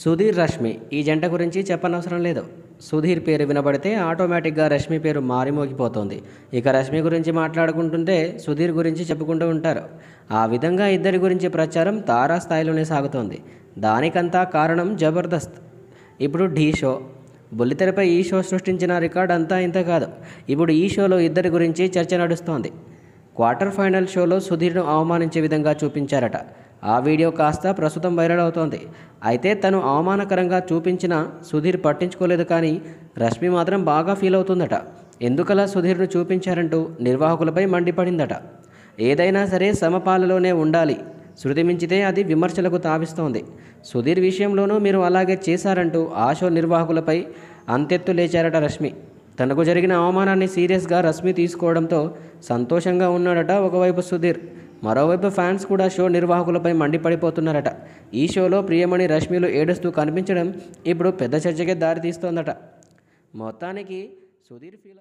సుధీర్ రష్మి ఈ జంట గురించి చెప్పనవసరం లేదు సుధీర్ పేరు వినబడితే ఆటోమేటిక్గా రష్మి పేరు మారిమోగిపోతుంది ఇక రష్మి గురించి మాట్లాడుకుంటుంటే సుధీర్ గురించి చెప్పుకుంటూ ఉంటారు ఆ విధంగా ఇద్దరి గురించి ప్రచారం తారా స్థాయిలోనే సాగుతోంది దానికంతా కారణం జబర్దస్త్ ఇప్పుడు ఢీ షో బుల్లితెరపై ఈ షో సృష్టించిన రికార్డ్ అంతా ఇంత కాదు ఇప్పుడు ఈ షోలో ఇద్దరి గురించి చర్చ నడుస్తోంది క్వార్టర్ ఫైనల్ షోలో సుధీర్ను అవమానించే విధంగా చూపించారట ఆ వీడియో కాస్త ప్రస్తుతం వైరల్ అవుతోంది అయితే తను అవమానకరంగా చూపించిన సుధీర్ పట్టించుకోలేదు కానీ రష్మి మాత్రం బాగా ఫీల్ అవుతుందట ఎందుకలా సుధీర్ను చూపించారంటూ నిర్వాహకులపై మండిపడిందట ఏదైనా సరే సమపాలలోనే ఉండాలి శృతి మించితే అది విమర్శలకు తావిస్తోంది సుధీర్ విషయంలోనూ మీరు అలాగే చేశారంటూ ఆశో నిర్వాహకులపై అంతెత్తు లేచారట రష్మి తనకు జరిగిన అవమానాన్ని సీరియస్గా రష్మి తీసుకోవడంతో సంతోషంగా ఉన్నాడట ఒకవైపు సుధీర్ మరోవైపు ఫ్యాన్స్ కూడా షో నిర్వాహకులపై మండిపడిపోతున్నారట ఈ షోలో ప్రియమణి రష్మిలు ఏడుస్తూ కనిపించడం ఇప్పుడు పెద్ద చర్చకే దారితీస్తోందట మొత్తానికి సుధీర్ ఫీల్